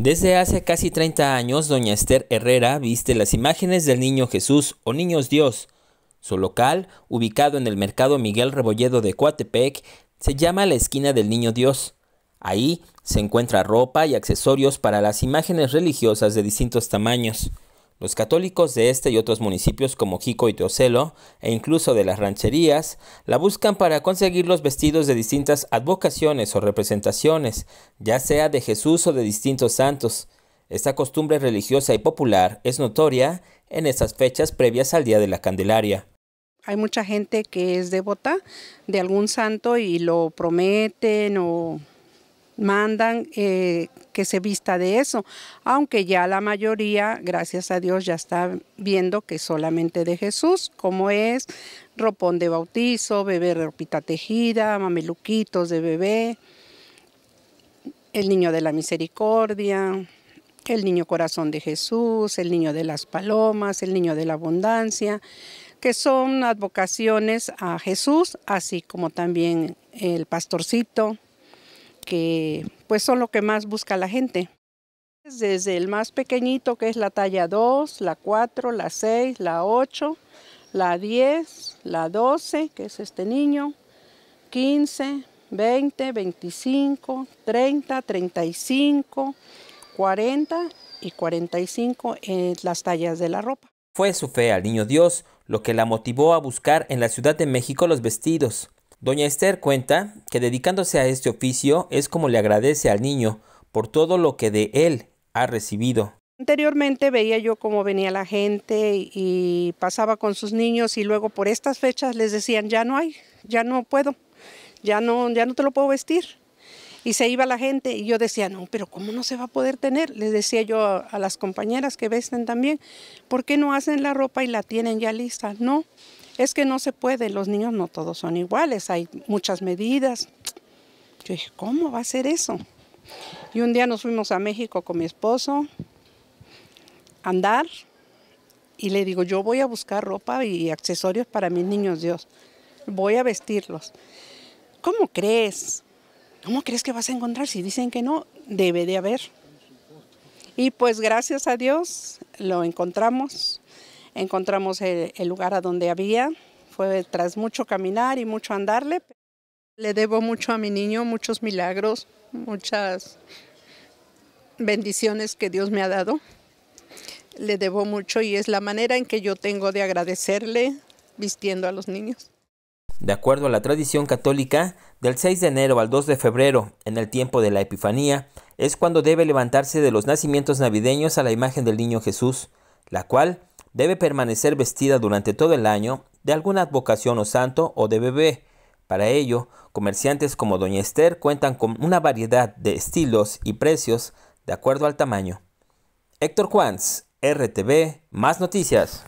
Desde hace casi 30 años, doña Esther Herrera viste las imágenes del Niño Jesús o Niños Dios. Su local, ubicado en el mercado Miguel Rebolledo de Coatepec, se llama la esquina del Niño Dios. Ahí se encuentra ropa y accesorios para las imágenes religiosas de distintos tamaños. Los católicos de este y otros municipios como Jico y Teocelo, e incluso de las rancherías, la buscan para conseguir los vestidos de distintas advocaciones o representaciones, ya sea de Jesús o de distintos santos. Esta costumbre religiosa y popular es notoria en estas fechas previas al Día de la Candelaria. Hay mucha gente que es devota de algún santo y lo prometen o mandan eh, que se vista de eso, aunque ya la mayoría, gracias a Dios, ya está viendo que solamente de Jesús, como es ropón de bautizo, bebé ropita tejida, mameluquitos de bebé, el niño de la misericordia, el niño corazón de Jesús, el niño de las palomas, el niño de la abundancia, que son advocaciones a Jesús, así como también el pastorcito, que pues son lo que más busca la gente. Desde el más pequeñito que es la talla 2, la 4, la 6, la 8, la 10, la 12, que es este niño, 15, 20, 25, 30, 35, 40 y 45 en eh, las tallas de la ropa. Fue su fe al niño Dios lo que la motivó a buscar en la Ciudad de México los vestidos Doña Esther cuenta que dedicándose a este oficio es como le agradece al niño por todo lo que de él ha recibido. Anteriormente veía yo cómo venía la gente y pasaba con sus niños y luego por estas fechas les decían, ya no hay, ya no puedo, ya no, ya no te lo puedo vestir. Y se iba la gente y yo decía, no, pero ¿cómo no se va a poder tener? Les decía yo a, a las compañeras que vesten también, ¿por qué no hacen la ropa y la tienen ya lista? No, es que no se puede, los niños no todos son iguales, hay muchas medidas. Yo dije, ¿cómo va a ser eso? Y un día nos fuimos a México con mi esposo andar y le digo, yo voy a buscar ropa y accesorios para mis niños Dios, voy a vestirlos. ¿Cómo crees? ¿Cómo crees que vas a encontrar? Si dicen que no, debe de haber. Y pues gracias a Dios lo encontramos encontramos el, lugar a donde había. Fue tras mucho caminar y mucho andarle. Le debo mucho a mi niño, muchos milagros, muchas bendiciones que Dios me ha dado. Le debo mucho y es la manera en que yo tengo de agradecerle vistiendo a los niños. De acuerdo a la tradición católica, del 6 de enero al 2 de febrero, en el tiempo de la Epifanía, es cuando debe levantarse de los nacimientos navideños a la imagen del niño Jesús, la cual debe permanecer vestida durante todo el año de alguna advocación o santo o de bebé. Para ello, comerciantes como Doña Esther cuentan con una variedad de estilos y precios de acuerdo al tamaño. Héctor Juans, RTV, más noticias.